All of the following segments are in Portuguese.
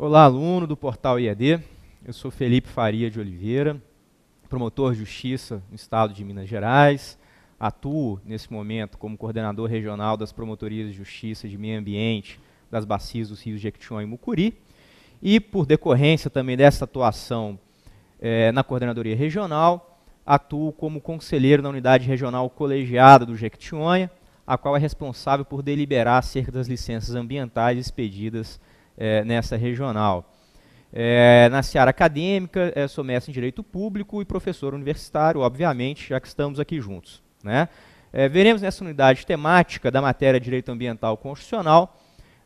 Olá, aluno do portal IAD. Eu sou Felipe Faria de Oliveira, promotor de justiça no estado de Minas Gerais. Atuo, nesse momento, como coordenador regional das promotorias de justiça de meio ambiente das bacias dos rios Jequitinhonha e Mucuri. E, por decorrência também dessa atuação eh, na coordenadoria regional, atuo como conselheiro na unidade regional colegiada do Jequitinhonha, a qual é responsável por deliberar acerca das licenças ambientais expedidas é, nessa regional. É, na seara acadêmica, é, sou mestre em Direito Público e professor universitário, obviamente, já que estamos aqui juntos. Né? É, veremos nessa unidade temática da matéria Direito Ambiental Constitucional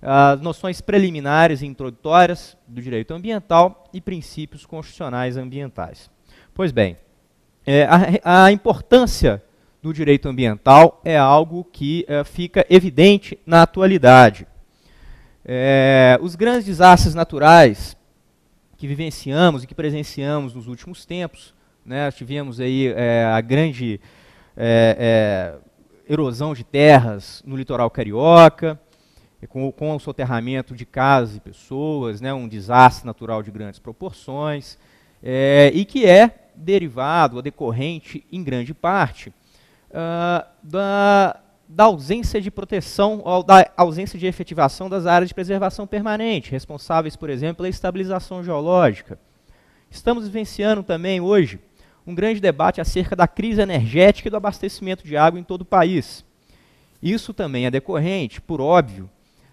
as noções preliminares e introdutórias do direito ambiental e princípios constitucionais ambientais. Pois bem, é, a, a, importância do direito ambiental é algo que é, fica evidente na atualidade. É, os grandes desastres naturais que vivenciamos e que presenciamos nos últimos tempos, né, tivemos aí é, a grande é, é erosão de terras no litoral carioca, com, com, o soterramento de casas e pessoas, né, um desastre natural de grandes proporções, é, e que é derivado, a decorrente, em grande parte, uh, da da ausência de proteção ou da ausência de efetivação das áreas de preservação permanente, responsáveis, por exemplo, pela estabilização geológica. Estamos vivenciando também hoje um grande debate acerca da crise energética e do abastecimento de água em todo o país. Isso também é decorrente, por óbvio,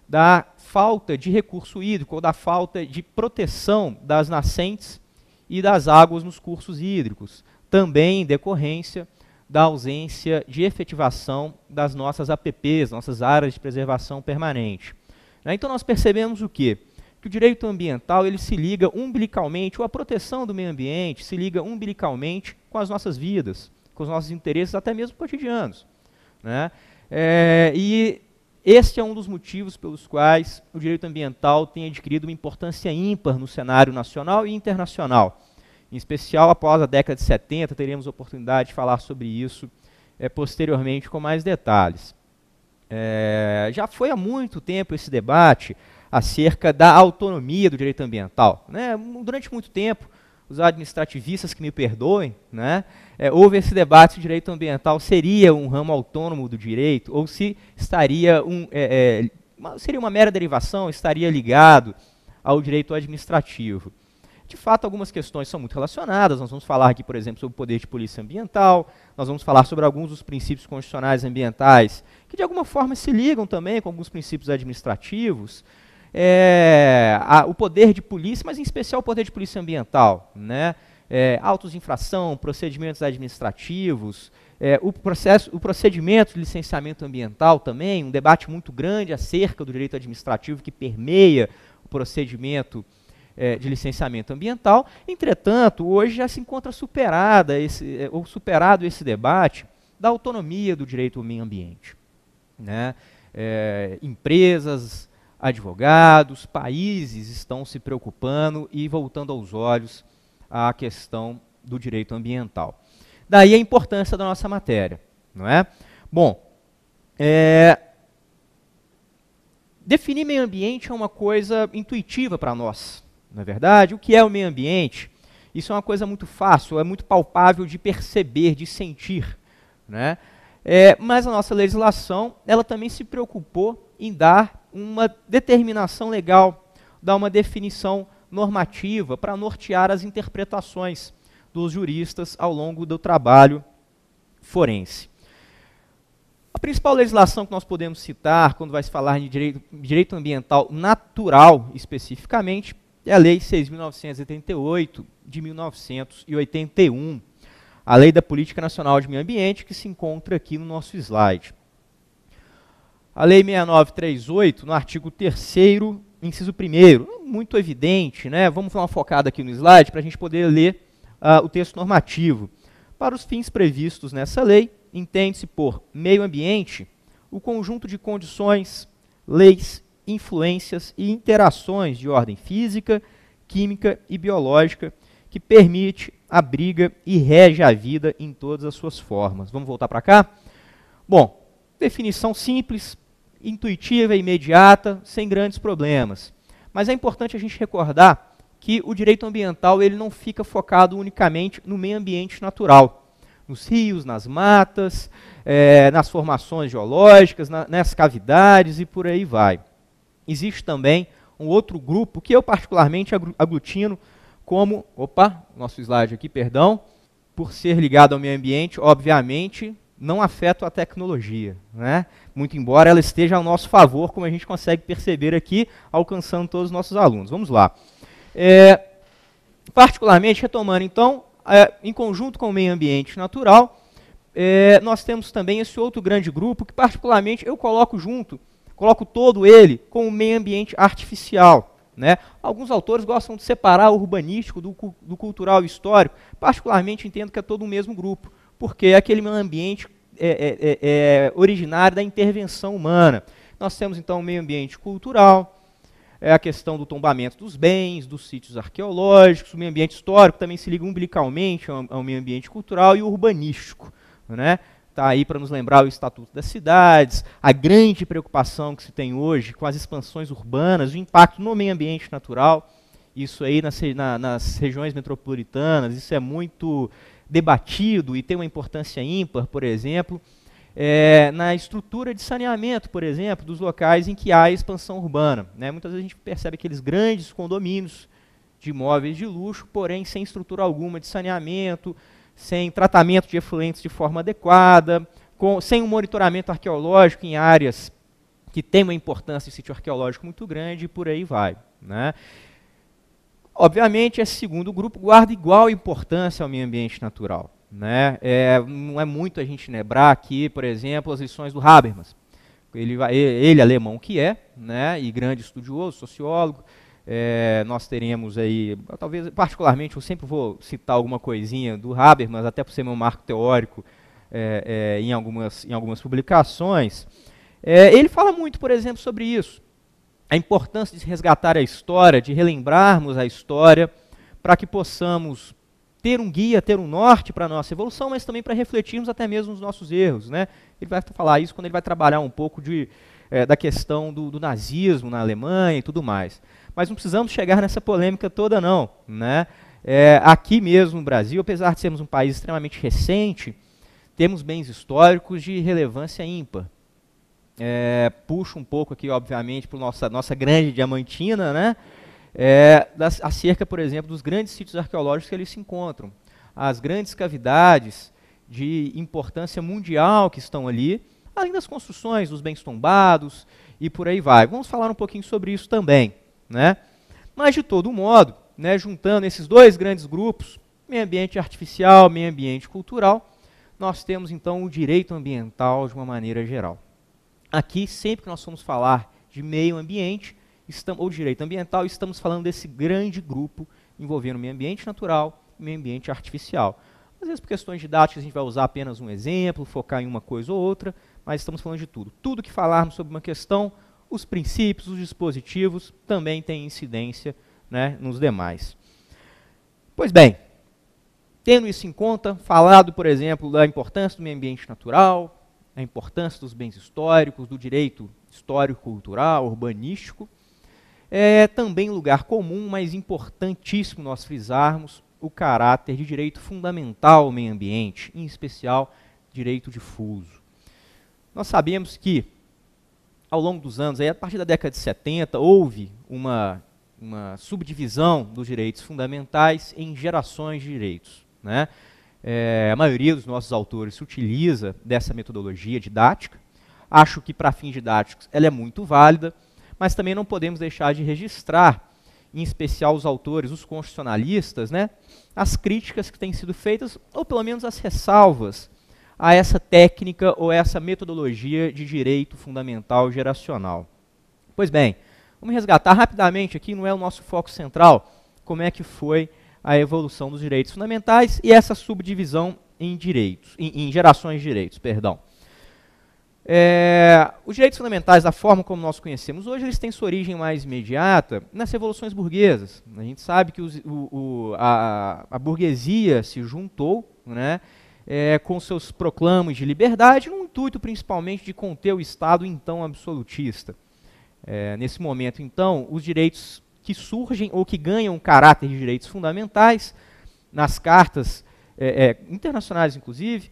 da falta de recurso hídrico ou da falta de proteção das nascentes e das águas nos cursos hídricos, também em decorrência da ausência de efetivação das nossas APPs, nossas áreas de preservação permanente. Né? Então nós percebemos o quê? Que o direito ambiental ele se liga umbilicalmente, ou a proteção do meio ambiente se liga umbilicalmente com as nossas vidas, com os nossos interesses, até mesmo cotidianos. Né? É, e este é um dos motivos pelos quais o direito ambiental tem adquirido uma importância ímpar no cenário nacional e internacional. Em especial, após a década de 70, teremos oportunidade de falar sobre isso é, posteriormente com mais detalhes. É, já foi há muito tempo esse debate acerca da autonomia do direito ambiental. Né? Durante muito tempo, os administrativistas que me perdoem, né? é, houve esse debate se o direito ambiental seria um ramo autônomo do direito ou se estaria um, é, é, seria uma mera derivação, estaria ligado ao direito administrativo. De fato, algumas questões são muito relacionadas. Nós vamos falar aqui, por exemplo, sobre o poder de polícia ambiental, nós vamos falar sobre alguns dos princípios constitucionais ambientais, que de alguma forma se ligam também com alguns princípios administrativos. É, a, o poder de polícia, mas em especial o poder de polícia ambiental. Né? É, autos de infração, procedimentos administrativos, é, o, processo, o procedimento de licenciamento ambiental também, um debate muito grande acerca do direito administrativo que permeia o procedimento ambiental é, de licenciamento ambiental. Entretanto, hoje já se encontra superada esse, é, ou superado esse debate da autonomia do direito ao meio ambiente. Né? É, empresas, advogados, países estão se preocupando e voltando aos olhos à questão do direito ambiental. Daí a importância da nossa matéria, não é? Bom, é, definir meio ambiente é uma coisa intuitiva para nós, não é verdade? O que é o meio ambiente? Isso é uma coisa muito fácil, é muito palpável de perceber, de sentir. Né? É, mas a nossa legislação ela também se preocupou em dar uma determinação legal, dar uma definição normativa para nortear as interpretações dos juristas ao longo do trabalho forense. A principal legislação que nós podemos citar quando vai se falar de direito, direito ambiental natural especificamente é a Lei 6.988, de 1981, a Lei da Política Nacional de Meio Ambiente, que se encontra aqui no nosso slide. A Lei 6938, no artigo 3 inciso 1 muito evidente, né? vamos dar uma focada aqui no slide para a gente poder ler uh, o texto normativo. Para os fins previstos nessa lei, entende-se por meio ambiente o conjunto de condições, leis influências e interações de ordem física, química e biológica que permite, abriga e rege a vida em todas as suas formas. Vamos voltar para cá? Bom, definição simples, intuitiva e imediata, sem grandes problemas. Mas é importante a gente recordar que o direito ambiental ele não fica focado unicamente no meio ambiente natural, nos rios, nas matas, é, nas formações geológicas, na, nas cavidades e por aí vai. Existe também um outro grupo que eu particularmente aglutino como, opa, nosso slide aqui, perdão, por ser ligado ao meio ambiente, obviamente, não afeta a tecnologia, né? Muito embora ela esteja ao nosso favor, como a gente consegue perceber aqui, alcançando todos os nossos alunos. Vamos lá. É, particularmente, retomando então, é, em conjunto com o meio ambiente natural, é, nós temos também esse outro grande grupo que particularmente eu coloco junto coloco todo ele com o meio ambiente artificial. Né? Alguns autores gostam de separar o urbanístico do, do cultural e histórico. Particularmente entendo que é todo o mesmo grupo, porque é aquele meio ambiente é, é, é, é originário da intervenção humana. Nós temos então o meio ambiente cultural, é a questão do tombamento dos bens, dos sítios arqueológicos, o meio ambiente histórico também se liga umbilicalmente ao meio ambiente cultural e urbanístico. Né? está aí para nos lembrar o Estatuto das Cidades, a grande preocupação que se tem hoje com as expansões urbanas, o impacto no meio ambiente natural. Isso aí nas, na, nas regiões metropolitanas, isso é muito debatido e tem uma importância ímpar, por exemplo, é, na estrutura de saneamento, por exemplo, dos locais em que há expansão urbana. Né? Muitas vezes a gente percebe aqueles grandes condomínios de imóveis de luxo, porém sem estrutura alguma de saneamento, sem tratamento de efluentes de forma adequada, com, sem um monitoramento arqueológico em áreas que têm uma importância de sítio arqueológico muito grande e por aí vai. Né? Obviamente, esse segundo grupo guarda igual importância ao meio ambiente natural. Né? É, não é muito a gente lembrar aqui, por exemplo, as lições do Habermas. Ele, ele alemão que é, né, e grande estudioso, sociólogo, é, nós teremos aí, talvez, particularmente, eu sempre vou citar alguma coisinha do Habermas, até por ser meu marco teórico é, é, em, algumas, em algumas publicações. É, ele fala muito, por exemplo, sobre isso. A importância de resgatar a história, de relembrarmos a história, para que possamos ter um guia, ter um norte para a nossa evolução, mas também para refletirmos até mesmo os nossos erros. Né? Ele vai falar isso quando ele vai trabalhar um pouco de, é, da questão do, do, nazismo na Alemanha e tudo mais mas não precisamos chegar nessa polêmica toda, não. Né? É, aqui mesmo no Brasil, apesar de sermos um país extremamente recente, temos bens históricos de relevância ímpar. É, puxo um pouco aqui, obviamente, para a nossa, nossa grande diamantina, né? É, das, acerca, por exemplo, dos grandes sítios arqueológicos que eles se encontram. As grandes cavidades de importância mundial que estão ali, além das construções, dos bens tombados e por aí vai. Vamos falar um pouquinho sobre isso também. Né? Mas, de todo modo, né, juntando esses dois grandes grupos, meio ambiente artificial, meio ambiente cultural, nós temos então o direito ambiental de uma maneira geral. Aqui, sempre que nós formos falar de meio ambiente estamos, ou direito ambiental, estamos falando desse grande grupo envolvendo meio ambiente natural e meio ambiente artificial. Às vezes, por questões didáticas, a gente vai usar apenas um exemplo, focar em uma coisa ou outra, mas estamos falando de tudo. Tudo que falarmos sobre uma questão, os princípios, os dispositivos também têm incidência né, nos demais. Pois bem, tendo isso em conta, falado, por exemplo, da importância do meio ambiente natural, a importância dos bens históricos, do direito histórico-cultural, urbanístico, é também lugar comum, mas importantíssimo nós frisarmos o caráter de direito fundamental ao meio ambiente, em especial direito difuso. Nós sabemos que ao longo dos anos, aí, a partir da década de 70, houve uma, uma subdivisão dos direitos fundamentais em gerações de direitos. Né? É, a maioria dos nossos autores se utiliza dessa metodologia didática. Acho que, para fins didáticos, ela é muito válida, mas também não podemos deixar de registrar, em especial os autores, os constitucionalistas, né, as críticas que têm sido feitas, ou pelo menos as ressalvas a essa técnica ou essa metodologia de direito fundamental geracional. Pois bem, vamos resgatar rapidamente aqui, não é o nosso foco central, como é que foi a evolução dos direitos fundamentais e essa subdivisão em direitos, em, em gerações de direitos, perdão. É, os direitos fundamentais, da forma como nós conhecemos hoje, eles têm sua origem mais imediata nas revoluções burguesas. A gente sabe que os, o, o, a, a burguesia se juntou né, é, com seus proclamas de liberdade, no intuito principalmente de conter o Estado então absolutista. É, nesse momento, então, os direitos que surgem ou que ganham caráter de direitos fundamentais, nas cartas é, é, internacionais, inclusive,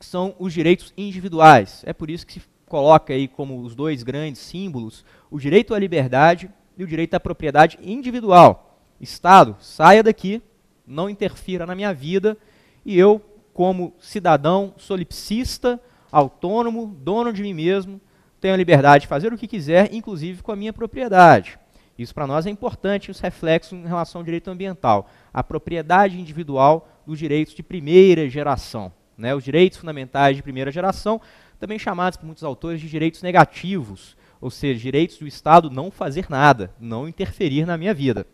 são os direitos individuais. É por isso que se coloca aí como os dois grandes símbolos o direito à liberdade e o direito à propriedade individual. Estado, saia daqui, não interfira na minha vida e eu como cidadão solipsista, autônomo, dono de mim mesmo, tenho a liberdade de fazer o que quiser, inclusive com a minha propriedade. Isso para nós é importante, os reflexos em relação ao direito ambiental. A propriedade individual dos direitos de primeira geração. Né? Os direitos fundamentais de primeira geração, também chamados por muitos autores de direitos negativos, ou seja, direitos do Estado não fazer nada, não interferir na minha vida.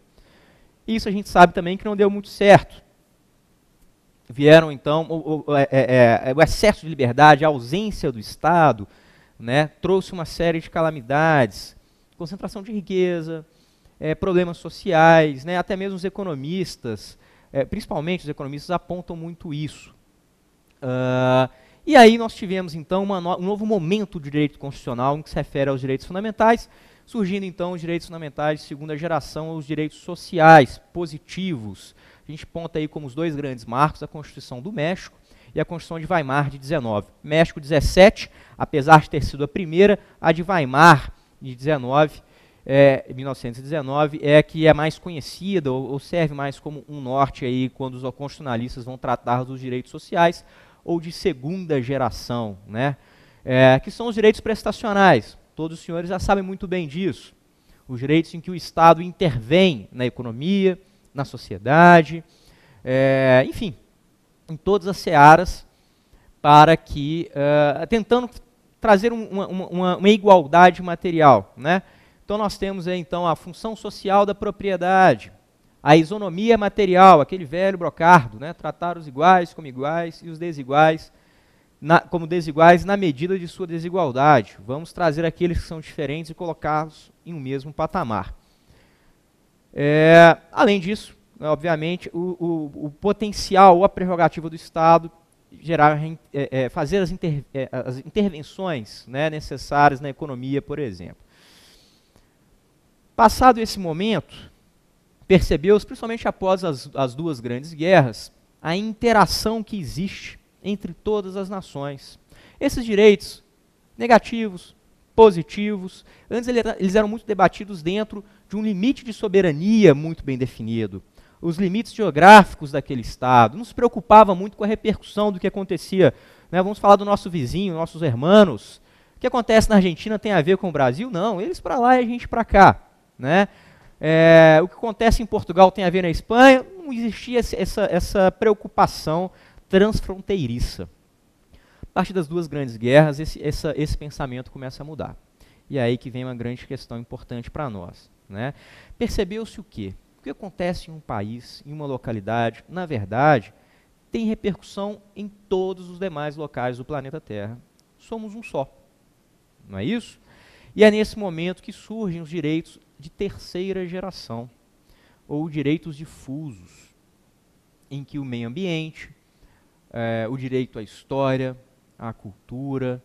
Isso a gente sabe também que não deu muito certo vieram então o, o, é é, é, é, o, excesso de liberdade, a ausência do Estado, né, trouxe uma série de calamidades, concentração de riqueza, é, problemas sociais, né, até mesmo os economistas, é, principalmente os economistas apontam muito isso. Uh, e aí nós tivemos então no, um novo momento de direito constitucional em que se refere aos direitos fundamentais, surgindo então os direitos fundamentais de segunda geração, os direitos sociais positivos, a gente ponta aí como os dois grandes marcos a Constituição do México e a Constituição de Weimar de 19. México 17, apesar de ter sido a primeira, a de Weimar de 19, é, 1919 é que é mais conhecida ou, ou, serve mais como um norte aí quando os constitucionalistas vão tratar dos direitos sociais ou de segunda geração, né? É, que são os direitos prestacionais. Todos os senhores já sabem muito bem disso. Os direitos em que o Estado intervém na economia, na sociedade, é, enfim, em todas as searas, para que, uh, tentando trazer um, uma, uma, uma, igualdade material. Né? Então nós temos aí, então a função social da propriedade, a isonomia material, aquele velho brocardo, né? tratar os iguais como iguais e os desiguais na, como desiguais na medida de sua desigualdade. Vamos trazer aqueles que são diferentes e colocá-los em um mesmo patamar. É, além disso, né, obviamente, o, o, o, potencial a prerrogativa do Estado gerar, é, é, fazer as, inter, é, as intervenções né, necessárias na economia, por exemplo. Passado esse momento, percebeu-se, principalmente após as, as duas grandes guerras, a interação que existe entre todas as nações. Esses direitos negativos, positivos, antes eles eram muito debatidos dentro de um limite de soberania muito bem definido, os limites geográficos daquele Estado, não se preocupava muito com a repercussão do que acontecia. Né? Vamos falar do nosso vizinho, nossos irmãos, O que acontece na Argentina tem a ver com o Brasil? Não, eles para lá e a gente para cá. Né? É, o que acontece em Portugal tem a ver na Espanha? Não existia essa, essa preocupação transfronteiriça. A partir das duas grandes guerras, esse, essa, esse pensamento começa a mudar. E é aí que vem uma grande questão importante para nós. Né? Percebeu-se o quê? O que acontece em um país, em uma localidade, na verdade, tem repercussão em todos os demais locais do planeta Terra. Somos um só. Não é isso? E é nesse momento que surgem os direitos de terceira geração, ou direitos difusos, em que o meio ambiente, eh, o direito à história, à cultura,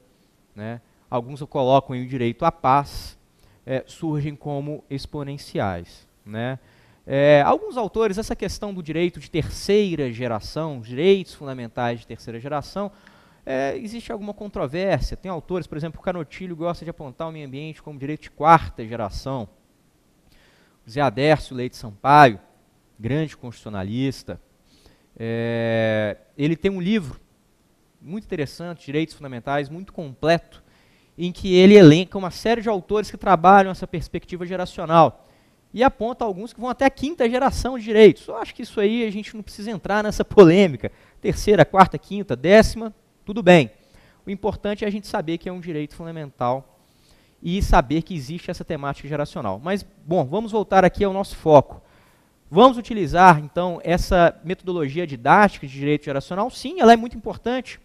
né? alguns colocam o direito à paz, é, surgem como exponenciais. Né? É, alguns autores, essa questão do direito de terceira geração, direitos fundamentais de terceira geração, é, existe alguma controvérsia. Tem autores, por exemplo, o Canotilho gosta de apontar o meio ambiente como direito de quarta geração. Zé Adércio Leite Sampaio, grande constitucionalista, é, ele tem um livro muito interessante, Direitos Fundamentais, muito completo, em que ele elenca uma série de autores que trabalham essa perspectiva geracional e aponta alguns que vão até a quinta geração de direitos. Eu acho que isso aí a gente não precisa entrar nessa polêmica. Terceira, quarta, quinta, décima, tudo bem. O importante é a gente saber que é um direito fundamental e saber que existe essa temática geracional. Mas, bom, vamos voltar aqui ao nosso foco. Vamos utilizar, então, essa metodologia didática de direito geracional? Sim, ela é muito importante,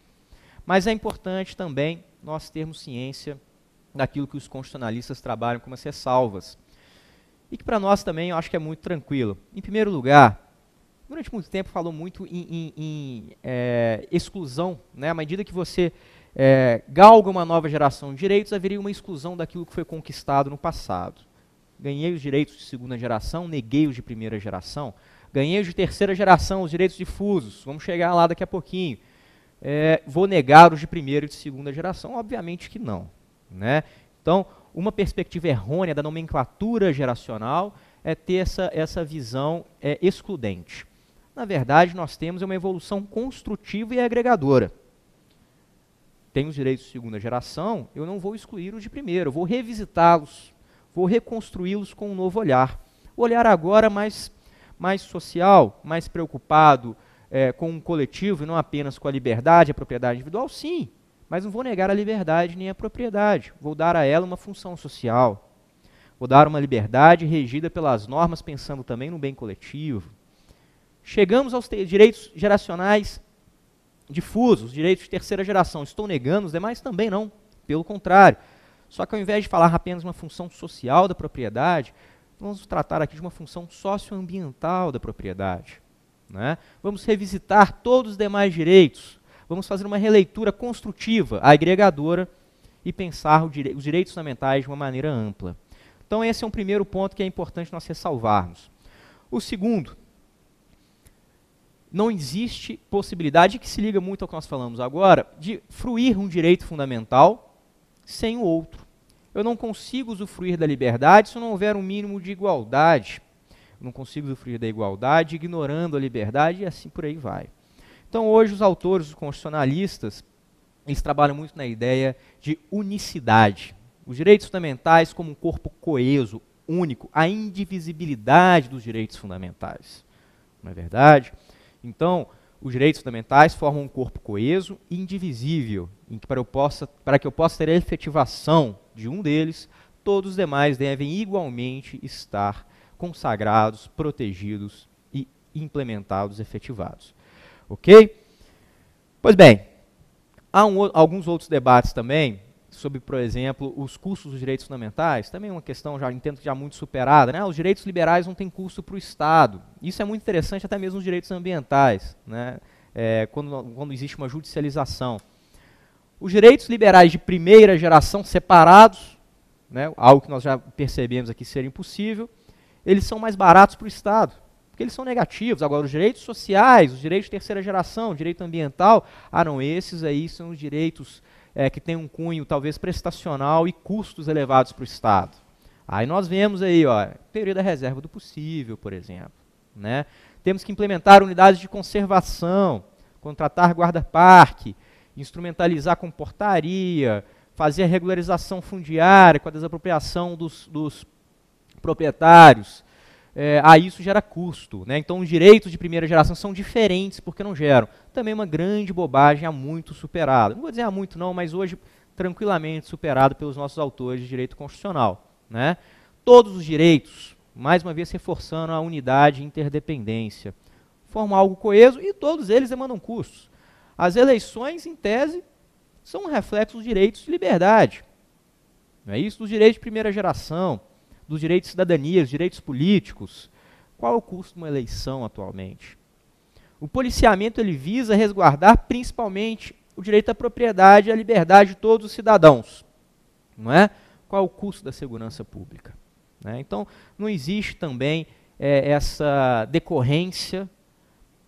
mas é importante também nós termos ciência daquilo que os constitucionalistas trabalham como as ressalvas. E que para nós também eu acho que é muito tranquilo. Em primeiro lugar, durante muito tempo falou muito em, em, em é, exclusão. Né? À medida que você é, galga uma nova geração de direitos, haveria uma exclusão daquilo que foi conquistado no passado. Ganhei os direitos de segunda geração, neguei os de primeira geração. Ganhei os de terceira geração, os direitos difusos. Vamos chegar lá daqui a pouquinho é, vou negar os de primeira e de segunda geração? Obviamente que não. Né? Então, uma perspectiva errônea da nomenclatura geracional é ter essa, essa visão é, excludente. Na verdade, nós temos uma evolução construtiva e agregadora. Tem os direitos de segunda geração, eu não vou excluir os de primeira, vou revisitá-los, vou reconstruí-los com um novo olhar. O olhar agora mais, mais social, mais preocupado é, com um coletivo e não apenas com a liberdade e a propriedade individual? Sim, mas não vou negar a liberdade nem a propriedade. Vou dar a ela uma função social. Vou dar uma liberdade regida pelas normas, pensando também no bem coletivo. Chegamos aos direitos geracionais difusos, direitos de terceira geração. Estou negando os demais? Também não. Pelo contrário. Só que ao invés de falar apenas uma função social da propriedade, vamos tratar aqui de uma função socioambiental da propriedade. Né? Vamos revisitar todos os demais direitos. Vamos fazer uma releitura construtiva, agregadora, e pensar dire os direitos fundamentais de uma maneira ampla. Então, esse é um primeiro ponto que é importante nós ressalvarmos. O segundo, não existe possibilidade, que se liga muito ao que nós falamos agora, de fruir um direito fundamental sem o outro. Eu não consigo usufruir da liberdade se não houver um mínimo de igualdade não consigo usufruir da igualdade, ignorando a liberdade e assim por aí vai. Então, hoje, os autores, os constitucionalistas, eles trabalham muito na ideia de unicidade. Os direitos fundamentais como um corpo coeso, único, a indivisibilidade dos direitos fundamentais. Não é verdade? Então, os direitos fundamentais formam um corpo coeso e indivisível, em que para, eu possa, para que eu possa ter a efetivação de um deles, todos os demais devem igualmente estar consagrados, protegidos e implementados, efetivados. Ok? Pois bem, há um, alguns outros debates também sobre, por exemplo, os custos dos direitos fundamentais, também é uma questão já entendo que já muito superada, né? Os direitos liberais não têm custo para o Estado. Isso é muito interessante até mesmo nos direitos ambientais, né? É, quando, quando existe uma judicialização. Os direitos liberais de primeira geração separados, né? Algo que nós já percebemos aqui ser impossível eles são mais baratos para o Estado, porque eles são negativos. Agora, os direitos sociais, os direitos de terceira geração, direito ambiental, ah, não, esses aí são os direitos é, que têm um cunho talvez prestacional e custos elevados para o Estado. Aí nós vemos aí, ó, teoria da reserva do possível, por exemplo. Né? Temos que implementar unidades de conservação, contratar guarda-parque, instrumentalizar com portaria, fazer a regularização fundiária com a desapropriação dos, dos proprietários, é, eh, a isso gera custo. Né? Então, os direitos de primeira geração são diferentes porque não geram. Também é uma grande bobagem há muito superada. Não vou dizer há muito não, mas hoje tranquilamente superado pelos nossos autores de direito constitucional. Né? Todos os direitos, mais uma vez reforçando a unidade e interdependência, formam algo coeso e todos eles demandam custos. As eleições, em tese, são um reflexo dos direitos de liberdade. Não é isso? Dos direitos de primeira geração dos direitos de cidadania, os direitos políticos. Qual é o custo de uma eleição atualmente? O policiamento ele visa resguardar principalmente o direito à propriedade e à liberdade de todos os cidadãos. Não é? Qual é o custo da segurança pública? Né? Então, não existe também é, essa decorrência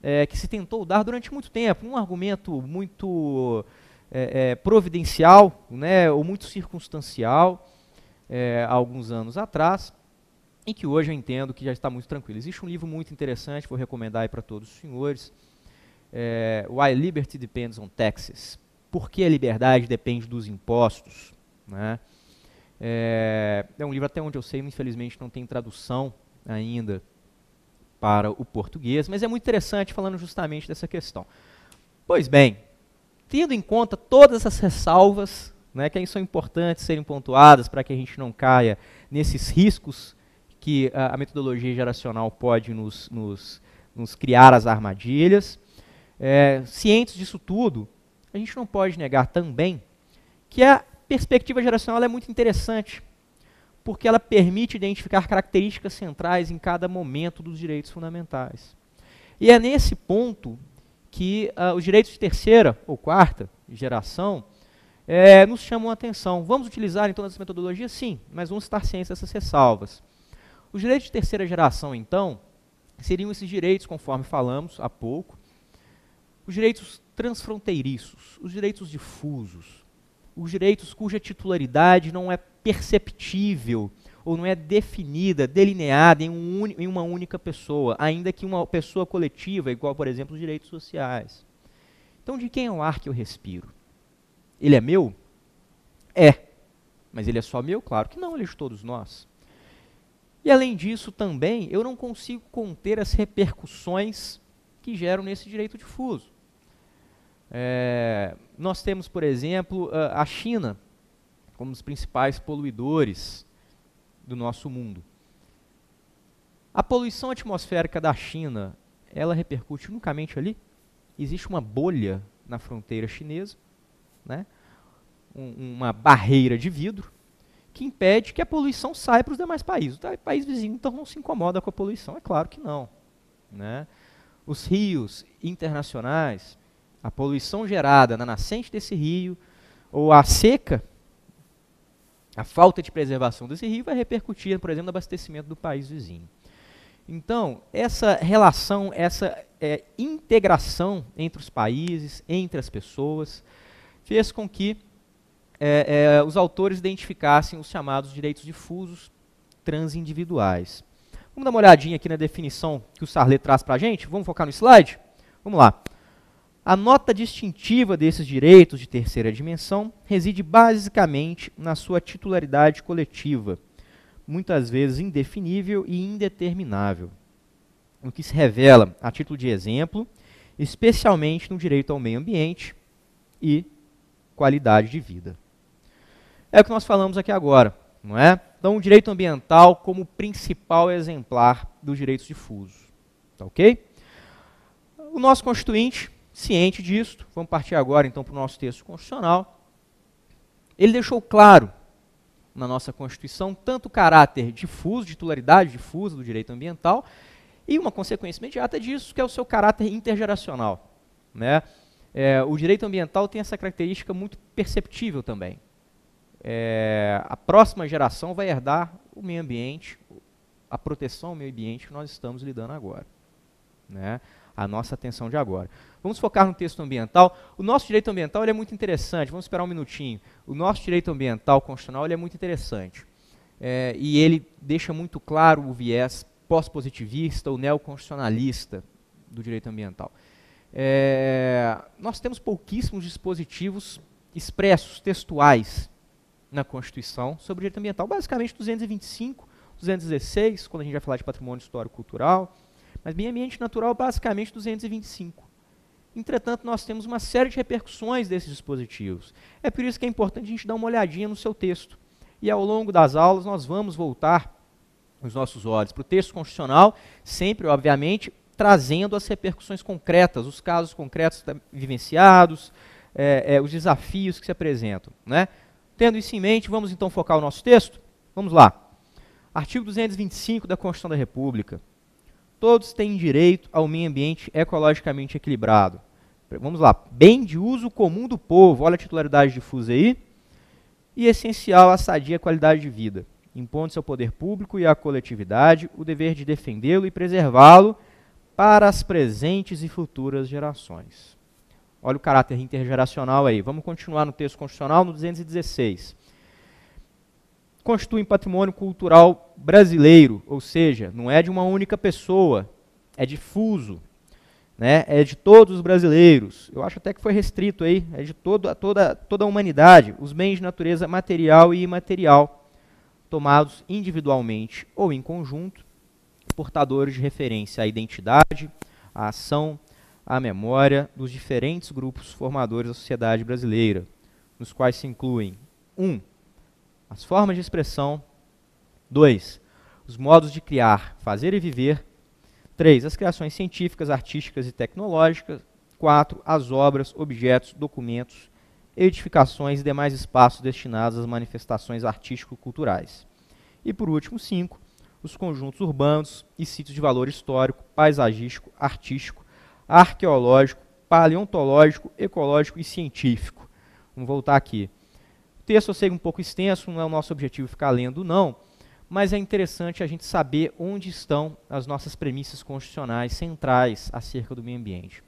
é, que se tentou dar durante muito tempo, um argumento muito é, é, providencial né, ou muito circunstancial, é, há alguns anos atrás, e que hoje eu entendo que já está muito tranquilo. Existe um livro muito interessante, vou recomendar para todos os senhores, é, Why Liberty Depends on Taxes. Por que a liberdade depende dos impostos? Né? É, é um livro até onde eu sei, infelizmente não tem tradução ainda para o português, mas é muito interessante falando justamente dessa questão. Pois bem, tendo em conta todas as ressalvas né, que são importantes serem pontuadas para que a gente não caia nesses riscos que a, a metodologia geracional pode nos, nos, nos criar as armadilhas. É, cientes disso tudo, a gente não pode negar também que a perspectiva geracional é muito interessante, porque ela permite identificar características centrais em cada momento dos direitos fundamentais. E é nesse ponto que uh, os direitos de terceira ou quarta geração é, nos chamam a atenção. Vamos utilizar então essas metodologias? Sim, mas vamos estar cientes dessas ressalvas. Os direitos de terceira geração, então, seriam esses direitos, conforme falamos há pouco, os direitos transfronteiriços, os direitos difusos, os direitos cuja titularidade não é perceptível ou não é definida, delineada em, um em, uma única pessoa, ainda que uma pessoa coletiva, igual, por exemplo, os direitos sociais. Então, de quem é o ar que eu respiro? Ele é meu? É. Mas ele é só meu? Claro que não, ele é de todos nós. E além disso, também, eu não consigo conter as repercussões que geram nesse direito difuso. É, nós temos, por exemplo, a China como um dos principais poluidores do nosso mundo. A poluição atmosférica da China, ela repercute unicamente ali? Existe uma bolha na fronteira chinesa né? Um, uma barreira de vidro que impede que a poluição saia para os demais países. O tá, país vizinho então não se incomoda com a poluição, é claro que não. Né? Os rios internacionais, a poluição gerada na nascente desse rio, ou a seca, a falta de preservação desse rio vai repercutir, por exemplo, no abastecimento do país vizinho. Então, essa relação, essa é, integração entre os países, entre as pessoas, fez com que é, é, os autores identificassem os chamados direitos difusos transindividuais. Vamos dar uma olhadinha aqui na definição que o Sarlet traz para a gente? Vamos focar no slide? Vamos lá. A nota distintiva desses direitos de terceira dimensão reside basicamente na sua titularidade coletiva, muitas vezes indefinível e indeterminável, o que se revela, a título de exemplo, especialmente no direito ao meio ambiente e qualidade de vida. É o que nós falamos aqui agora, não é? Então, o direito ambiental como principal exemplar dos direitos difusos. Tá ok? O nosso constituinte, ciente disto, vamos partir agora então para o nosso texto constitucional. Ele deixou claro na nossa Constituição tanto o caráter difuso, de titularidade difusa do direito ambiental, e uma consequência imediata disso, que é o seu caráter intergeracional. Né? É, o direito ambiental tem essa característica muito perceptível também. É, a próxima geração vai herdar o meio ambiente, a proteção ao meio ambiente que nós estamos lidando agora. Né? A nossa atenção de agora. Vamos focar no texto ambiental. O nosso direito ambiental é muito interessante. Vamos esperar um minutinho. O nosso direito ambiental constitucional é muito interessante. É, e ele deixa muito claro o viés pós-positivista ou neoconstitucionalista do direito ambiental. É, nós temos pouquíssimos dispositivos expressos, textuais, na Constituição sobre direito ambiental. Basicamente, 225, 216, quando a gente vai falar de patrimônio histórico-cultural, mas meio ambiente natural, basicamente 225. Entretanto, nós temos uma série de repercussões desses dispositivos. É por isso que é importante a gente dar uma olhadinha no seu texto. E ao longo das aulas, nós vamos voltar os nossos olhos para o texto constitucional, sempre, obviamente, trazendo as repercussões concretas, os casos concretos vivenciados, é, é, os desafios que se apresentam. Né? Tendo isso em mente, vamos então focar o nosso texto? Vamos lá. Artigo 225 da Constituição da República. Todos têm direito ao meio ambiente ecologicamente equilibrado. Vamos lá. Bem de uso comum do povo. Olha a titularidade difusa aí. E essencial à sadia qualidade de vida. Impondo-se ao poder público e à coletividade o dever de defendê-lo e preservá-lo para as presentes e futuras gerações. Olha o caráter intergeracional aí. Vamos continuar no texto constitucional, no 216. Constituem patrimônio cultural brasileiro, ou seja, não é de uma única pessoa, é difuso, né? é de todos os brasileiros. Eu acho até que foi restrito aí, é de todo, toda, toda a humanidade, os bens de natureza material e imaterial, tomados individualmente ou em conjunto, portadores de referência à identidade, à ação, à memória dos diferentes grupos formadores da sociedade brasileira, nos quais se incluem 1. Um, as formas de expressão 2. Os modos de criar, fazer e viver 3. As criações científicas, artísticas e tecnológicas 4. As obras, objetos, documentos, edificações e demais espaços destinados às manifestações artístico-culturais. E por último, 5 os conjuntos urbanos e sítios de valor histórico, paisagístico, artístico, arqueológico, paleontológico, ecológico e científico. Vamos voltar aqui. O texto eu sei um pouco extenso, não é o nosso objetivo ficar lendo, não, mas é interessante a gente saber onde estão as nossas premissas constitucionais centrais acerca do meio ambiente.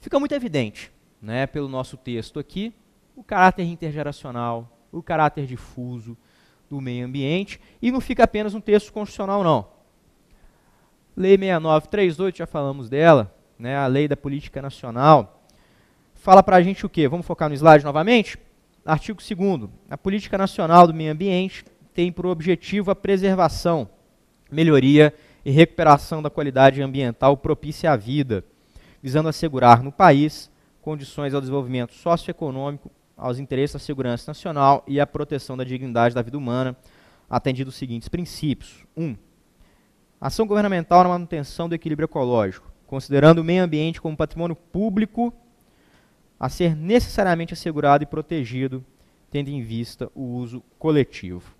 Fica muito evidente, né, pelo nosso texto aqui, o caráter intergeracional, o caráter difuso, do meio ambiente e não fica apenas um texto constitucional, não. Lei 6938, já falamos dela, né, a Lei da Política Nacional, fala para a gente o quê? Vamos focar no slide novamente? Artigo 2 A Política Nacional do Meio Ambiente tem por objetivo a preservação, melhoria e recuperação da qualidade ambiental propícia à vida, visando assegurar no país condições ao desenvolvimento socioeconômico aos interesses da segurança nacional e à proteção da dignidade da vida humana, atendido os seguintes princípios. 1. Um, ação governamental na manutenção do equilíbrio ecológico, considerando o meio ambiente como patrimônio público a ser necessariamente assegurado e protegido, tendo em vista o uso coletivo.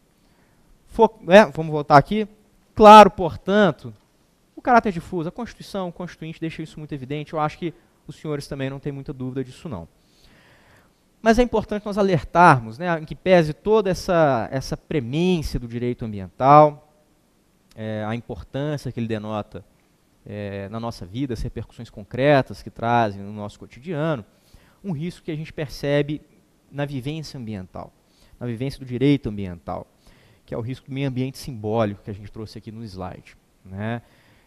é, vamos voltar aqui. Claro, portanto, o caráter difuso, a Constituição, o Constituinte deixa isso muito evidente. Eu acho que os senhores também não têm muita dúvida disso, não. Mas é importante nós alertarmos, né, em que pese toda essa, essa premência do direito ambiental, é, a importância que ele denota é, na nossa vida, as repercussões concretas que trazem no nosso cotidiano, um risco que a gente percebe na vivência ambiental, na vivência do direito ambiental, que é o risco do meio ambiente simbólico que a gente trouxe aqui no slide. Né?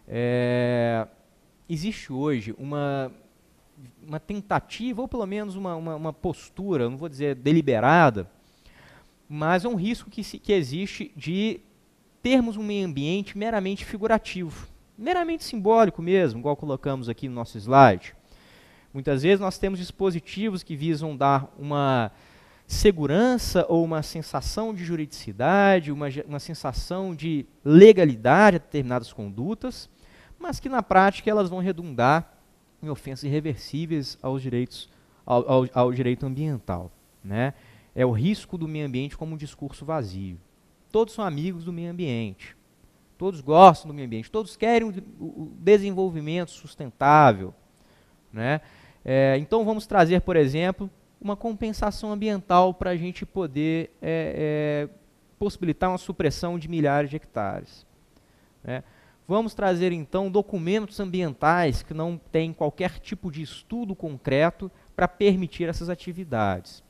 É, existe hoje uma uma tentativa, ou pelo menos uma, uma, uma postura, não vou dizer deliberada, mas é um risco que, se, que existe de termos um meio ambiente meramente figurativo, meramente simbólico mesmo, igual colocamos aqui no nosso slide. Muitas vezes nós temos dispositivos que visam dar uma segurança ou uma sensação de juridicidade, uma, uma sensação de legalidade a determinadas condutas, mas que na prática elas vão redundar em ofensas irreversíveis aos direitos, ao, ao, ao direito ambiental. Né? É o risco do meio ambiente como um discurso vazio. Todos são amigos do meio ambiente, todos gostam do meio ambiente, todos querem o, desenvolvimento sustentável. Né? É, então vamos trazer, por exemplo, uma compensação ambiental para a gente poder é, é, possibilitar uma supressão de milhares de hectares. Né? Vamos trazer então documentos ambientais que não têm qualquer tipo de estudo concreto para permitir essas atividades.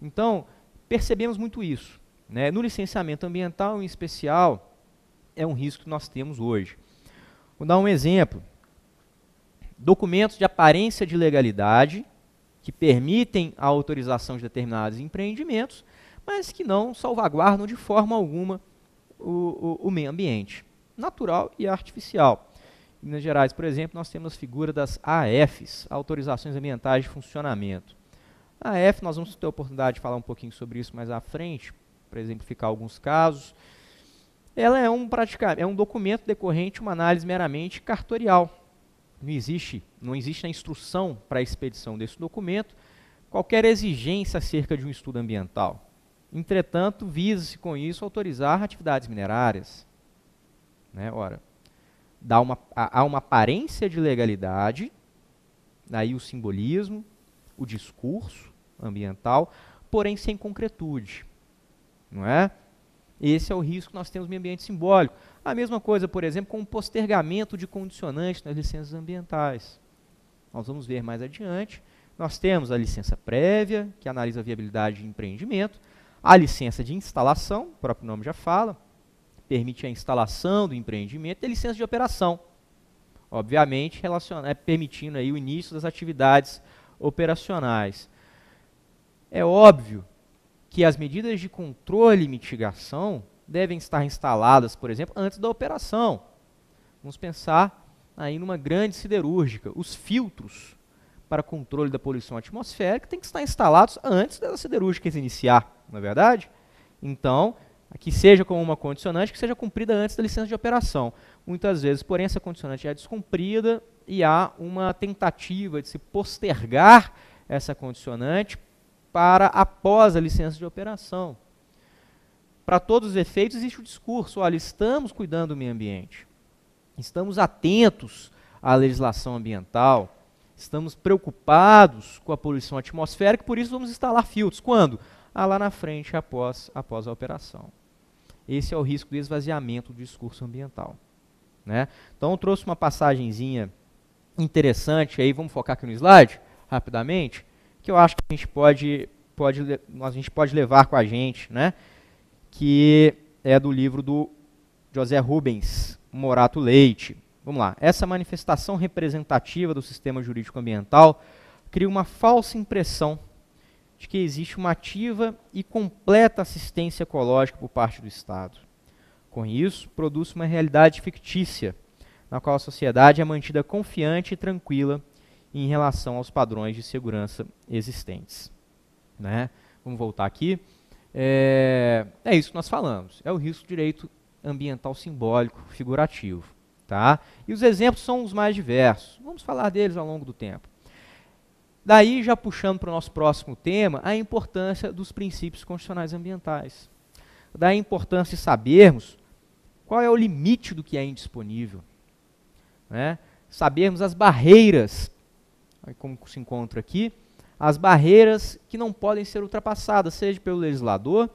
Então, percebemos muito isso. Né? No licenciamento ambiental, em especial, é um risco que nós temos hoje. Vou dar um exemplo. Documentos de aparência de legalidade que permitem a autorização de determinados empreendimentos, mas que não salvaguardam de forma alguma o, o, o meio ambiente natural e artificial. Em Minas Gerais, por exemplo, nós temos a figura das AFs, Autorizações Ambientais de Funcionamento. A AF, nós vamos ter a oportunidade de falar um pouquinho sobre isso mais à frente, para exemplificar alguns casos. Ela é um, é um documento decorrente, uma análise meramente cartorial. Não existe, não existe a instrução para a expedição desse documento, qualquer exigência acerca de um estudo ambiental. Entretanto, visa-se com isso autorizar atividades minerárias, né? Ora, dá uma, há uma aparência de legalidade, aí o simbolismo, o discurso ambiental, porém sem concretude. Não é? Esse é o risco que nós temos no ambiente simbólico. A mesma coisa, por exemplo, com o postergamento de condicionantes nas licenças ambientais. Nós vamos ver mais adiante. Nós temos a licença prévia, que analisa a viabilidade de empreendimento, a licença de instalação, o próprio nome já fala, permite a instalação do empreendimento, a licença de operação. Obviamente, relaciona, é, permitindo aí o início das atividades operacionais. É óbvio que as medidas de controle e mitigação devem estar instaladas, por exemplo, antes da operação. Vamos pensar aí numa grande siderúrgica. Os filtros para controle da poluição atmosférica têm que estar instalados antes das siderúrgicas iniciar, não é verdade? Então, que seja como uma condicionante que seja cumprida antes da licença de operação. Muitas vezes, porém, essa condicionante é descumprida e há uma tentativa de se postergar essa condicionante para após a licença de operação. Para todos os efeitos, existe o discurso: olha, estamos cuidando do meio ambiente, estamos atentos à legislação ambiental, estamos preocupados com a poluição atmosférica, por isso vamos instalar filtros. Quando? a lá na frente após, após a operação. Esse é o risco de esvaziamento do discurso ambiental. Né? Então eu trouxe uma passagenzinha interessante aí, vamos focar aqui no slide rapidamente, que eu acho que a gente pode, pode, a gente pode levar com a gente, né? que é do livro do José Rubens, Morato Leite. Vamos lá. Essa manifestação representativa do sistema jurídico ambiental cria uma falsa impressão de que existe uma ativa e completa assistência ecológica por parte do Estado. Com isso, produz uma realidade fictícia, na qual a sociedade é mantida confiante e tranquila em relação aos padrões de segurança existentes. Né? Vamos voltar aqui. É, é isso que nós falamos. É o risco direito ambiental simbólico, figurativo. Tá? E os exemplos são os mais diversos. Vamos falar deles ao longo do tempo. Daí, já puxando para o nosso próximo tema, a importância dos princípios constitucionais ambientais. Da importância de sabermos qual é o limite do que é indisponível. Né? Sabermos as barreiras, como se encontra aqui, as barreiras que não podem ser ultrapassadas, seja pelo legislador,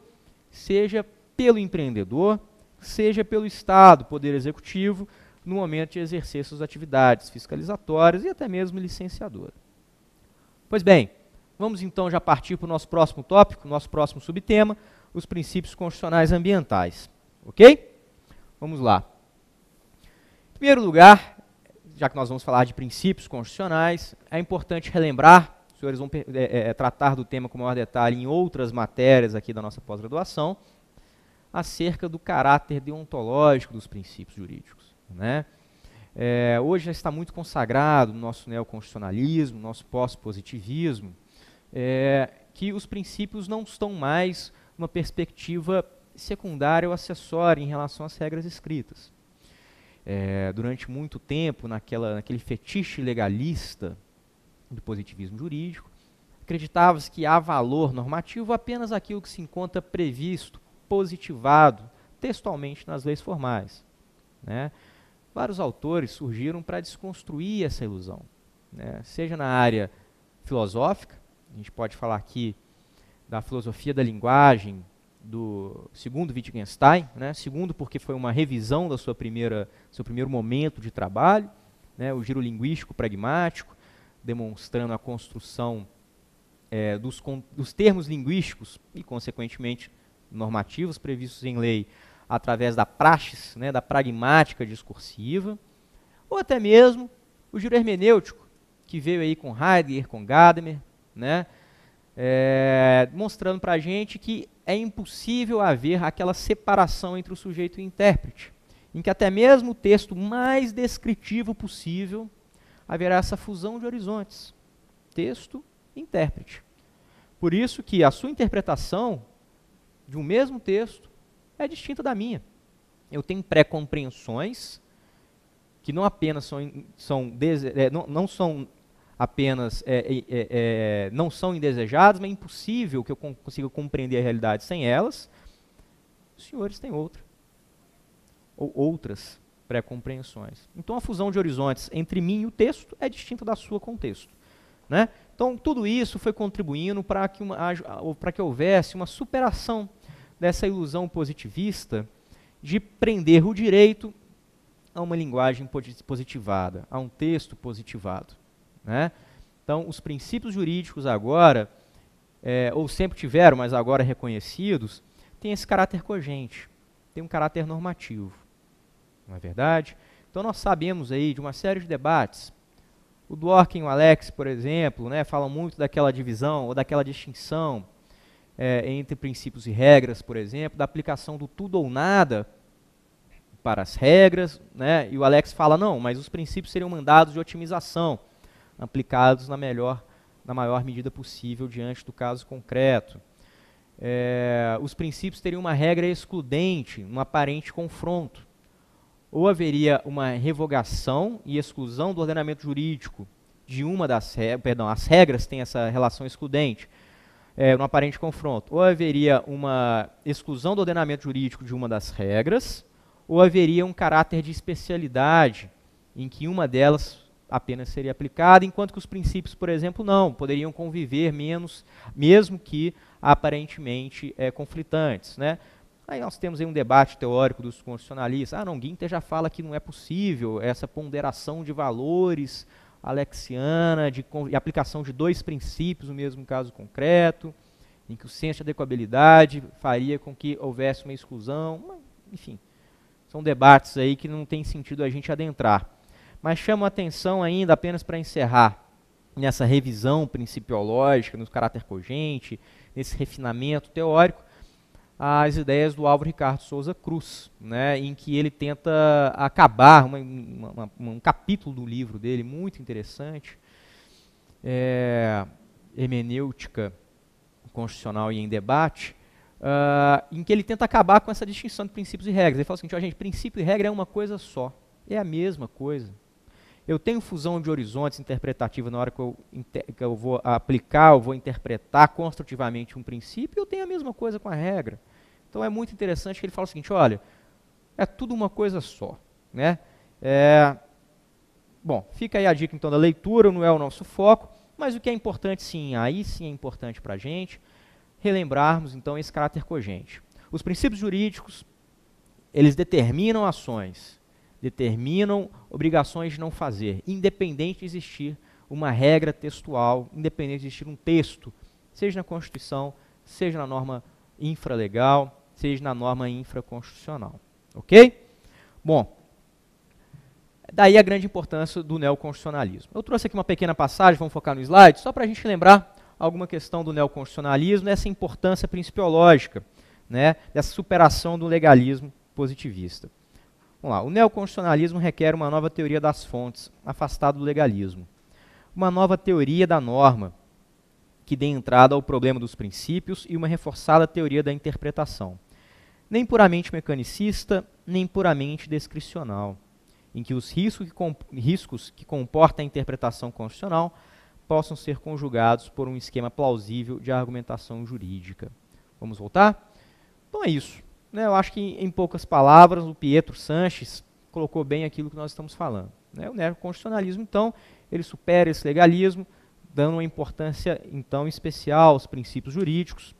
seja pelo empreendedor, seja pelo Estado, Poder Executivo, no momento de exercer suas atividades fiscalizatórias e até mesmo licenciadora. Pois bem, vamos então já partir para o nosso próximo tópico, nosso próximo subtema, os princípios constitucionais ambientais. Ok? Vamos lá. Em primeiro lugar, já que nós vamos falar de princípios constitucionais, é importante relembrar, os senhores vão é, é, tratar do tema com maior detalhe em outras matérias aqui da nossa pós-graduação, acerca do caráter deontológico dos princípios jurídicos. Né? É, hoje já está muito consagrado no nosso neoconstitucionalismo, no nosso pós-positivismo, é, que os princípios não estão mais uma perspectiva secundária ou acessória em relação às regras escritas. É, durante muito tempo, naquela, naquele fetiche legalista do positivismo jurídico, acreditava-se que há valor normativo apenas aquilo que se encontra previsto, positivado, textualmente nas leis formais. Né? vários autores surgiram para desconstruir essa ilusão, né? seja na área filosófica, a gente pode falar aqui da filosofia da linguagem, do segundo Wittgenstein, né? segundo porque foi uma revisão da sua primeira, seu primeiro momento de trabalho, né? o giro linguístico pragmático, demonstrando a construção é, dos, dos termos linguísticos e, consequentemente, normativos previstos em lei através da praxis, né, da pragmática discursiva, ou até mesmo o giro hermenêutico, que veio aí com Heidegger, com Gadamer, né, é, mostrando para a gente que é impossível haver aquela separação entre o sujeito e o intérprete, em que até mesmo o texto mais descritivo possível haverá essa fusão de horizontes, texto e intérprete. Por isso que a sua interpretação de um mesmo texto é distinta da minha. Eu tenho pré-compreensões que não apenas são, são é, não, não são apenas é, é, é, é, não são indesejadas, mas é impossível que eu consiga compreender a realidade sem elas. Os senhores têm outra ou outras pré-compreensões. Então a fusão de horizontes entre mim e o texto é distinta da sua com o texto, né? Então tudo isso foi contribuindo para que para que houvesse uma superação dessa ilusão positivista de prender o direito a uma linguagem positivada, a um texto positivado. Né? Então, os princípios jurídicos agora, é, ou sempre tiveram, mas agora reconhecidos, têm esse caráter cogente, tem um caráter normativo. Não é verdade? Então, nós sabemos aí de uma série de debates. O Dworkin e o Alex, por exemplo, né, falam muito daquela divisão ou daquela distinção é, entre princípios e regras, por exemplo, da aplicação do tudo ou nada para as regras, né? e o Alex fala, não, mas os princípios seriam mandados de otimização, aplicados na, melhor, na maior medida possível diante do caso concreto. É, os princípios teriam uma regra excludente, um aparente confronto. Ou haveria uma revogação e exclusão do ordenamento jurídico de uma das regras, perdão, as regras têm essa relação excludente, é, aparente confronto, ou haveria uma exclusão do ordenamento jurídico de uma das regras, ou haveria um caráter de especialidade em que uma delas apenas seria aplicada, enquanto que os princípios, por exemplo, não, poderiam conviver menos, mesmo que aparentemente é, conflitantes. Né? Aí nós temos aí um debate teórico dos constitucionalistas. Ah, não, Guinter já fala que não é possível essa ponderação de valores alexiana de, de aplicação de dois princípios no mesmo caso concreto, em que o senso de adequabilidade faria com que houvesse uma exclusão, enfim, são debates aí que não tem sentido a gente adentrar. Mas chamo a atenção ainda, apenas para encerrar, nessa revisão principiológica, no caráter cogente, nesse refinamento teórico, as ideias do Álvaro Ricardo Souza Cruz, né, em que ele tenta acabar uma, uma, uma, um capítulo do livro dele muito interessante, é, hermenêutica constitucional e em debate, uh, em que ele tenta acabar com essa distinção de princípios e regras. Ele fala o seguinte, gente, princípio e regra é uma coisa só, é a mesma coisa. Eu tenho fusão de horizontes interpretativa na hora que eu, que eu vou aplicar, eu vou interpretar construtivamente um princípio, eu tenho a mesma coisa com a regra. Então é muito interessante que ele fala o seguinte: olha, é tudo uma coisa só. Né? É, bom, fica aí a dica então da leitura, não é o nosso foco, mas o que é importante sim, aí sim é importante para a gente, relembrarmos então esse caráter cogente. Os princípios jurídicos, eles determinam ações, determinam obrigações de não fazer, independente de existir uma regra textual, independente de existir um texto, seja na Constituição, seja na norma infralegal, seja na norma infraconstitucional. Ok? Bom, daí a grande importância do neoconstitucionalismo. Eu trouxe aqui uma pequena passagem, vamos focar no slide, só para a gente lembrar alguma questão do neoconstitucionalismo, essa importância principiológica, né, dessa superação do legalismo positivista. Vamos lá, o neoconstitucionalismo requer uma nova teoria das fontes, afastada do legalismo. Uma nova teoria da norma, que dê entrada ao problema dos princípios e uma reforçada teoria da interpretação nem puramente mecanicista, nem puramente descricional, em que os riscos que, riscos que comporta a interpretação constitucional possam ser conjugados por um esquema plausível de argumentação jurídica. Vamos voltar? Então é isso. Né? Eu acho que, em poucas palavras, o Pietro Sanches colocou bem aquilo que nós estamos falando. Né? O neoconstitucionalismo, né, então, ele supera esse legalismo, dando uma importância, então, especial aos princípios jurídicos,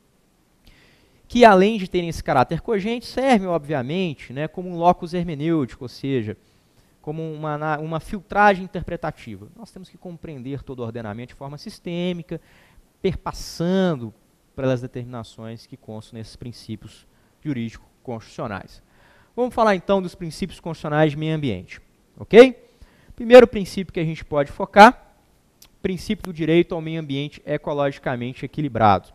que além de terem esse caráter cogente, servem, obviamente, né, como um locus hermenêutico, ou seja, como uma, uma filtragem interpretativa. Nós temos que compreender todo o ordenamento de forma sistêmica, perpassando pelas determinações que constam nesses princípios jurídicos constitucionais. Vamos falar então dos princípios constitucionais de meio ambiente, ok? Primeiro princípio que a gente pode focar, princípio do direito ao meio ambiente ecologicamente equilibrado.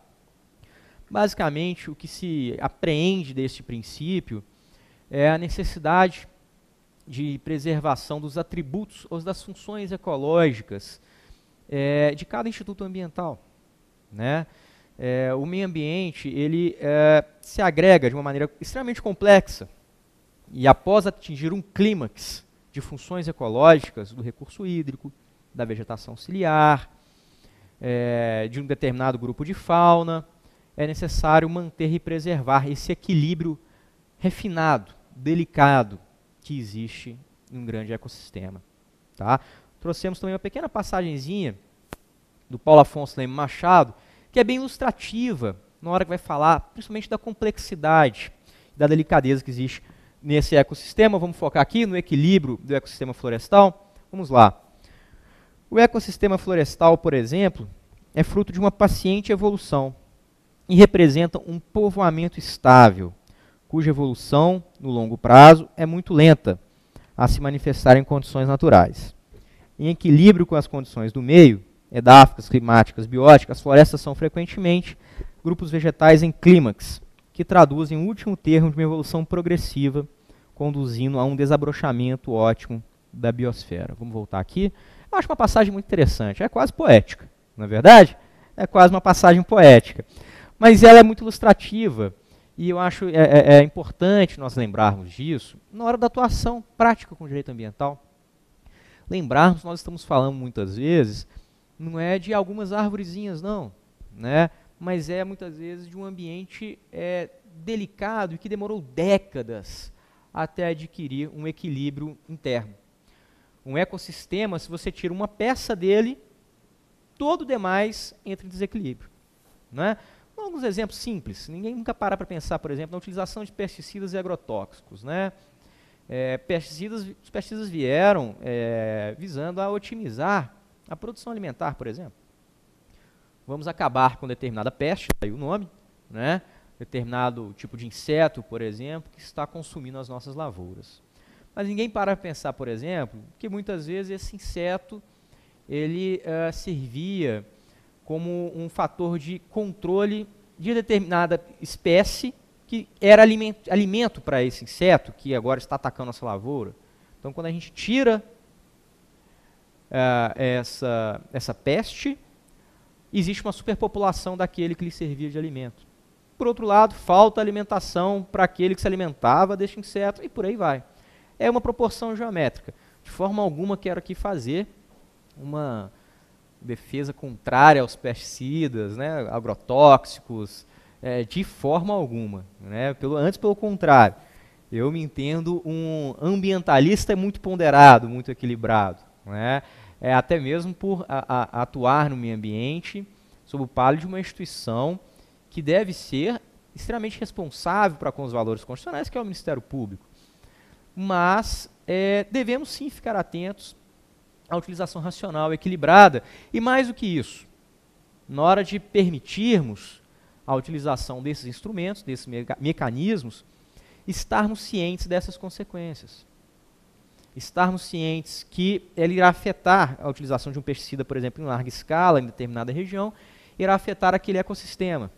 Basicamente, o que se apreende deste princípio é a necessidade de preservação dos atributos ou das funções ecológicas é, de cada instituto ambiental. Né? É, o meio ambiente ele é, se agrega de uma maneira extremamente complexa e após atingir um clímax de funções ecológicas do recurso hídrico, da vegetação ciliar, é, de um determinado grupo de fauna, é necessário manter e preservar esse equilíbrio refinado, delicado que existe em um grande ecossistema. Tá? Trouxemos também uma pequena passagenzinha do Paulo Afonso Leme Machado, que é bem ilustrativa na hora que vai falar principalmente da complexidade, da delicadeza que existe nesse ecossistema. Vamos focar aqui no equilíbrio do ecossistema florestal. Vamos lá. O ecossistema florestal, por exemplo, é fruto de uma paciente evolução e representam um povoamento estável, cuja evolução, no longo prazo, é muito lenta a se manifestar em condições naturais. Em equilíbrio com as condições do meio, edáficas, climáticas, bióticas, as florestas são frequentemente grupos vegetais em clímax, que traduzem o último termo de uma evolução progressiva, conduzindo a um desabrochamento ótimo da biosfera. Vamos voltar aqui. Eu acho uma passagem muito interessante, é quase poética, não é verdade? É quase uma passagem poética. Mas ela é muito ilustrativa e eu acho é, é, é importante nós lembrarmos disso na hora da atuação prática com o direito ambiental. Lembrarmos, nós estamos falando muitas vezes, não é de algumas árvorezinhas, não, né? mas é muitas vezes de um ambiente é, delicado e que demorou décadas até adquirir um equilíbrio interno. Um ecossistema, se você tira uma peça dele, todo o demais entra em desequilíbrio. Né? alguns exemplos simples. Ninguém nunca para para pensar, por exemplo, na utilização de pesticidas e agrotóxicos. Né? É, pesticidas, os pesticidas vieram é, visando a otimizar a produção alimentar, por exemplo. Vamos acabar com determinada peste, tá aí o nome, né? determinado tipo de inseto, por exemplo, que está consumindo as nossas lavouras. Mas ninguém para para pensar, por exemplo, que muitas vezes esse inseto ele uh, servia como um fator de controle de determinada espécie que era alimento, alimento para esse inseto que agora está atacando nossa lavoura. Então, quando a gente tira uh, essa, essa peste, existe uma superpopulação daquele que lhe servia de alimento. Por outro lado, falta alimentação para aquele que se alimentava deste inseto e por aí vai. É uma proporção geométrica. De forma alguma quero aqui fazer uma defesa contrária aos pesticidas, né, agrotóxicos, é, de forma alguma. Né, pelo, antes, pelo contrário, eu me entendo um ambientalista muito ponderado, muito equilibrado. Né, é, até mesmo por a, a, atuar no meio ambiente sob o palio de uma instituição que deve ser extremamente responsável para com os valores constitucionais, que é o Ministério Público. Mas é, devemos sim ficar atentos a utilização racional equilibrada. E mais do que isso, na hora de permitirmos a utilização desses instrumentos, desses meca mecanismos, estarmos cientes dessas consequências. Estarmos cientes que ele irá afetar a utilização de um pesticida, por exemplo, em larga escala, em determinada região, irá afetar aquele ecossistema.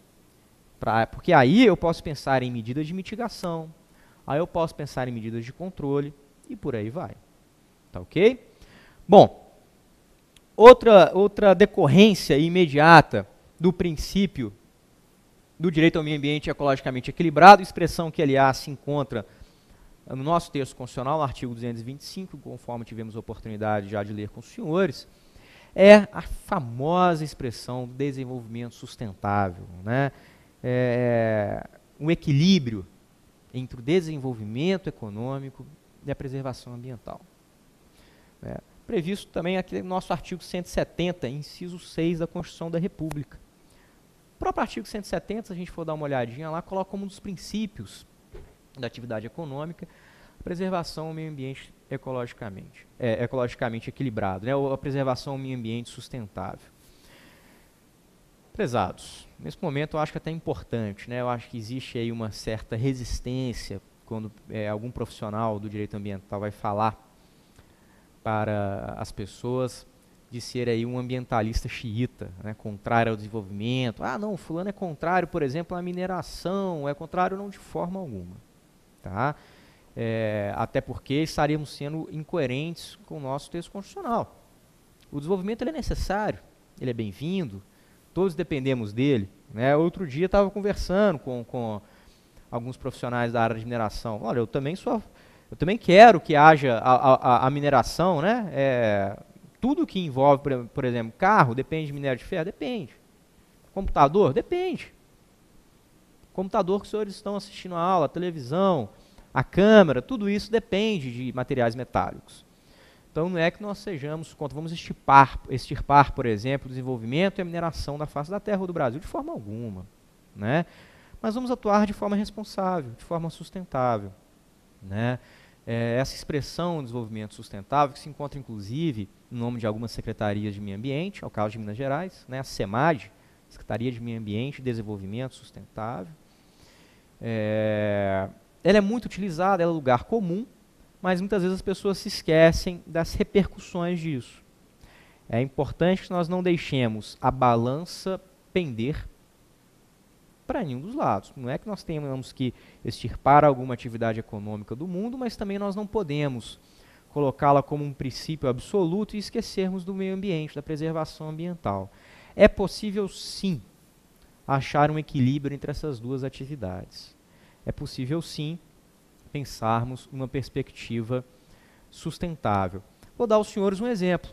Pra, porque aí eu posso pensar em medidas de mitigação, aí eu posso pensar em medidas de controle e por aí vai. Tá ok? Bom, outra, outra decorrência imediata do princípio do direito ao meio ambiente ecologicamente equilibrado, expressão que, aliás, se encontra no nosso texto constitucional, no artigo 225, conforme tivemos a oportunidade já de ler com os senhores, é a famosa expressão desenvolvimento sustentável, né? É, é, um equilíbrio entre o desenvolvimento econômico e a preservação ambiental. É, previsto também aqui no nosso artigo 170, inciso 6 da Constituição da República. O próprio artigo 170, se a gente for dar uma olhadinha lá, coloca como um dos princípios da atividade econômica a preservação do meio ambiente ecologicamente, é, ecologicamente equilibrado, né, ou a preservação do meio ambiente sustentável. Prezados, nesse momento eu acho que é até é importante, né, eu acho que existe aí uma certa resistência quando é, algum profissional do direito ambiental vai falar para as pessoas de ser aí um ambientalista xiita, né, contrário ao desenvolvimento. Ah, não, fulano é contrário, por exemplo, à mineração, é contrário não de forma alguma. Tá? É, até porque estaríamos sendo incoerentes com o nosso texto constitucional. O desenvolvimento é necessário, ele é bem-vindo, todos dependemos dele. Né? Outro dia estava conversando com, com alguns profissionais da área de mineração. Olha, eu também sou eu também quero que haja a, a, a mineração, né? É, tudo que envolve, por, exemplo, carro, depende de minério de ferro? Depende. Computador? Depende. Computador que os senhores estão assistindo a aula, a televisão, a câmera, tudo isso depende de materiais metálicos. Então não é que nós sejamos contra, vamos extirpar, extirpar, por exemplo, o desenvolvimento e a mineração da face da terra ou do Brasil, de forma alguma. Né? Mas vamos atuar de forma responsável, de forma sustentável. Né? é, essa expressão desenvolvimento sustentável, que se encontra inclusive no nome de algumas secretarias de meio ambiente, ao caso de Minas Gerais, né, a SEMAD, Secretaria de Meio Ambiente e Desenvolvimento Sustentável. É, ela é muito utilizada, ela é lugar comum, mas muitas vezes as pessoas se esquecem das repercussões disso. É importante que nós não deixemos a balança pender para nenhum dos lados. Não é que nós tenhamos que extirpar alguma atividade econômica do mundo, mas também nós não podemos colocá-la como um princípio absoluto e esquecermos do meio ambiente, da preservação ambiental. É possível, sim, achar um equilíbrio entre essas duas atividades. É possível, sim, pensarmos uma perspectiva sustentável. Vou dar aos senhores um exemplo.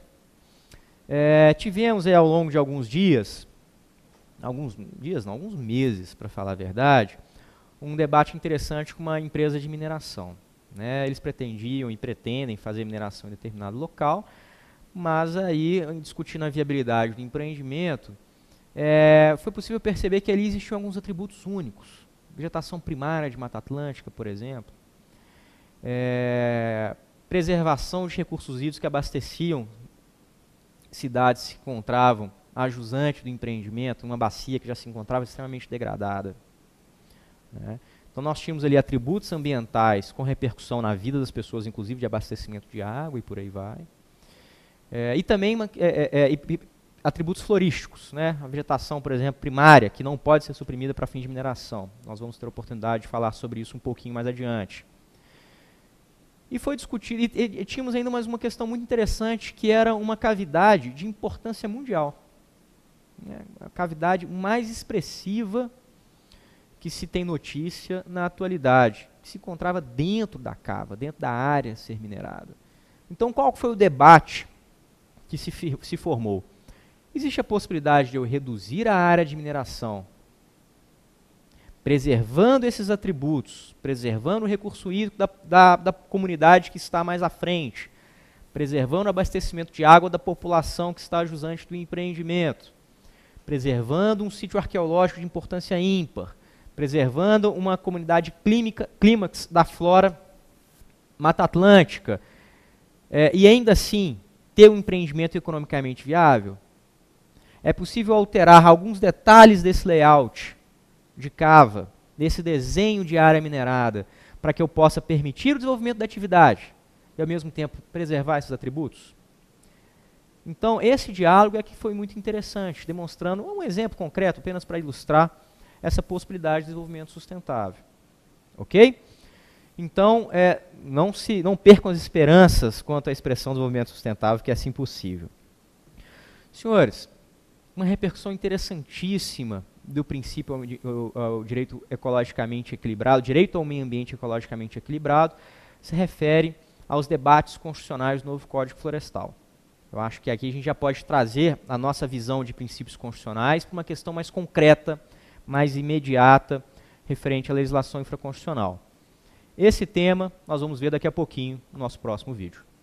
É, tivemos aí, ao longo de alguns dias alguns dias, não, alguns meses, para falar a verdade, um debate interessante com uma empresa de mineração. Né? Eles pretendiam e pretendem fazer mineração em determinado local, mas aí, discutindo a viabilidade do empreendimento, é, foi possível perceber que ali existiam alguns atributos únicos. Vegetação primária de Mata Atlântica, por exemplo. É, preservação de recursos hídricos que abasteciam cidades que se encontravam ajusante do empreendimento, uma bacia que já se encontrava extremamente degradada. Né? Então nós tínhamos ali atributos ambientais com repercussão na vida das pessoas, inclusive de abastecimento de água e por aí vai. É, e também uma, é, é, é atributos florísticos, né? a vegetação, por exemplo, primária, que não pode ser suprimida para fins de mineração. Nós vamos ter a oportunidade de falar sobre isso um pouquinho mais adiante. E foi discutido, e, e tínhamos ainda mais uma questão muito interessante, que era uma cavidade de importância mundial né, a cavidade mais expressiva que se tem notícia na atualidade, que se encontrava dentro da cava, dentro da área a ser minerada. Então, qual foi o debate que se, se formou? Existe a possibilidade de eu reduzir a área de mineração, preservando esses atributos, preservando o recurso hídrico da, da, da comunidade que está mais à frente, preservando o abastecimento de água da população que está jusante do empreendimento, preservando um sítio arqueológico de importância ímpar, preservando uma comunidade clímica, clímax da flora Mata Atlântica, é, e ainda assim ter um empreendimento economicamente viável? É possível alterar alguns detalhes desse layout de cava, desse desenho de área minerada, para que eu possa permitir o desenvolvimento da atividade e, ao mesmo tempo, preservar esses atributos? Então, esse diálogo é que foi muito interessante, demonstrando um exemplo concreto, apenas para ilustrar essa possibilidade de desenvolvimento sustentável. Ok? Então, é, não, se, não percam as esperanças quanto à expressão do desenvolvimento sustentável, que é assim possível. Senhores, uma repercussão interessantíssima do princípio ao, ao, ao direito ecologicamente equilibrado, direito ao meio ambiente ecologicamente equilibrado, se refere aos debates constitucionais do novo Código Florestal. Eu acho que aqui a gente já pode trazer a nossa visão de princípios constitucionais para uma questão mais concreta, mais imediata, referente à legislação infraconstitucional. Esse tema nós vamos ver daqui a pouquinho no nosso próximo vídeo.